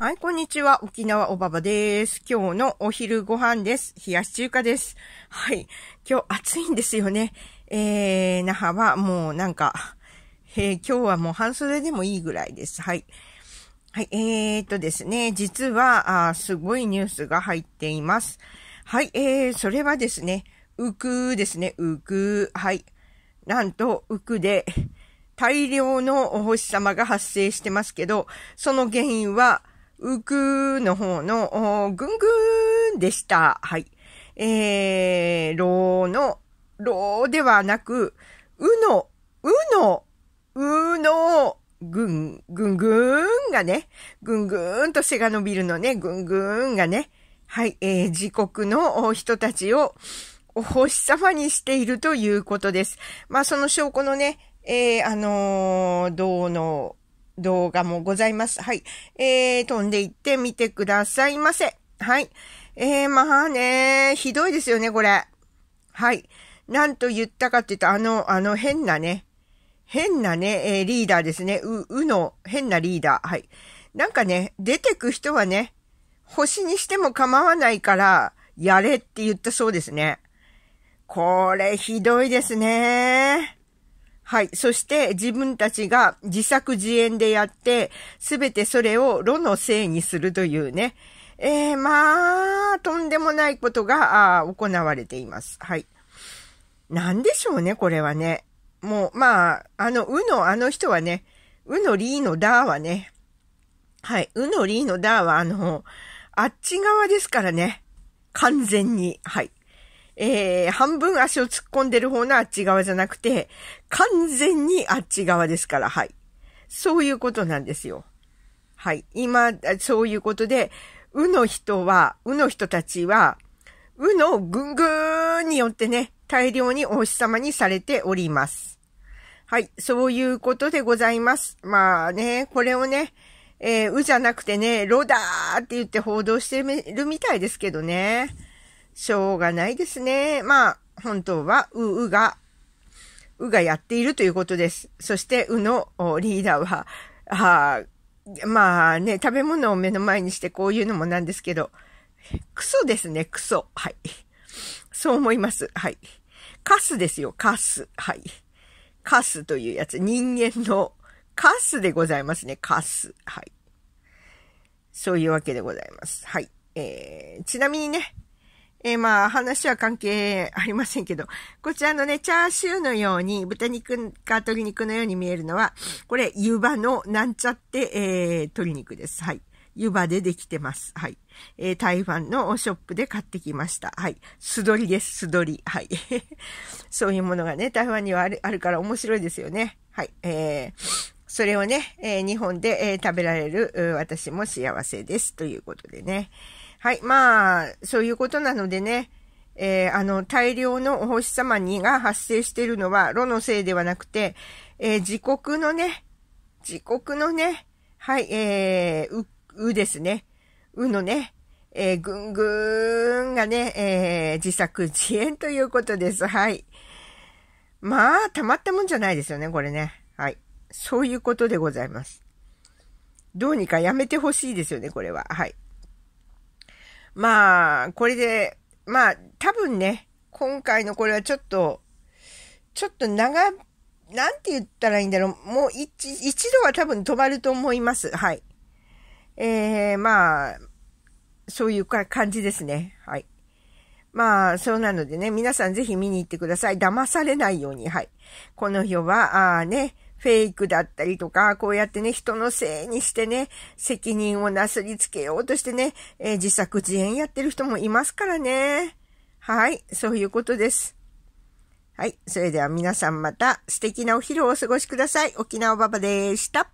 はい、こんにちは。沖縄おばばです。今日のお昼ご飯です。冷やし中華です。はい。今日暑いんですよね。えー、那覇はもうなんか、えー、今日はもう半袖でもいいぐらいです。はい。はい、えーとですね、実は、あすごいニュースが入っています。はい、えー、それはですね、ウクですね、ウクはい。なんと、ウクで、大量のお星様が発生してますけど、その原因は、うくの方の、ぐんぐんでした。はい。えー、ろーの、ろーではなく、うの、うの、うの、ぐん、ぐんぐんがね、ぐんぐんと背が伸びるのね、ぐんぐんがね、はい、えー、自国の人たちをお星様にしているということです。まあ、その証拠のね、えー、あのー、銅の動画もございます。はい。えー、飛んで行ってみてくださいませ。はい。えー、まあね、ひどいですよね、これ。はい。なんと言ったかって言うと、あの、あの変なね、変なね、えー、リーダーですね。う、うの、変なリーダー。はい。なんかね、出てく人はね、星にしても構わないから、やれって言ったそうですね。これひどいですね。はい。そして自分たちが自作自演でやって、すべてそれを炉のせいにするというね。えー、まあ、とんでもないことが行われています。はい。なんでしょうね、これはね。もう、まあ、あの、うのあの人はね、うのりーのだーはね、はい、うのりーのだーはあの、あっち側ですからね。完全に。はい。えー、半分足を突っ込んでる方のあっち側じゃなくて、完全にあっち側ですから、はい。そういうことなんですよ。はい。今、そういうことで、うの人は、うの人たちは、うのぐんぐーによってね、大量にお星様にされております。はい。そういうことでございます。まあね、これをね、えー、うじゃなくてね、ロダーって言って報道してるみたいですけどね。しょうがないですね。まあ、本当は、う、うが、うがやっているということです。そして、うのリーダーは、あまあね、食べ物を目の前にしてこういうのもなんですけど、クソですね、クソ。はい。そう思います。はい。カスですよ、カス。はい。カスというやつ。人間のカスでございますね、カス。はい。そういうわけでございます。はい。えー、ちなみにね、えー、まあ、話は関係ありませんけど、こちらのね、チャーシューのように、豚肉か鶏肉のように見えるのは、これ、湯葉のなんちゃって、えー、鶏肉です。はい。湯葉でできてます。はい。えー、台湾のショップで買ってきました。はい。素鶏です。素鶏。はい。そういうものがね、台湾にはあるあるから面白いですよね。はい。えー、それをね、えー、日本で、えー、食べられる、私も幸せです。ということでね。はい。まあ、そういうことなのでね、えー、あの、大量のお星様にが発生しているのは、炉のせいではなくて、えー、自国のね、自国のね、はい、えー、う、うですね。うのね、えー、ぐんぐんがね、えー、自作自演ということです。はい。まあ、たまったもんじゃないですよね、これね。はい。そういうことでございます。どうにかやめてほしいですよね、これは。はい。まあ、これで、まあ、多分ね、今回のこれはちょっと、ちょっと長、なんて言ったらいいんだろう。もう一、一度は多分止まると思います。はい。えー、まあ、そういう感じですね。はい。まあ、そうなのでね、皆さんぜひ見に行ってください。騙されないように。はい。この日は、ああね、フェイクだったりとか、こうやってね、人のせいにしてね、責任をなすりつけようとしてね、えー、自作自演やってる人もいますからね。はい、そういうことです。はい、それでは皆さんまた素敵なお昼をお過ごしください。沖縄ババでした。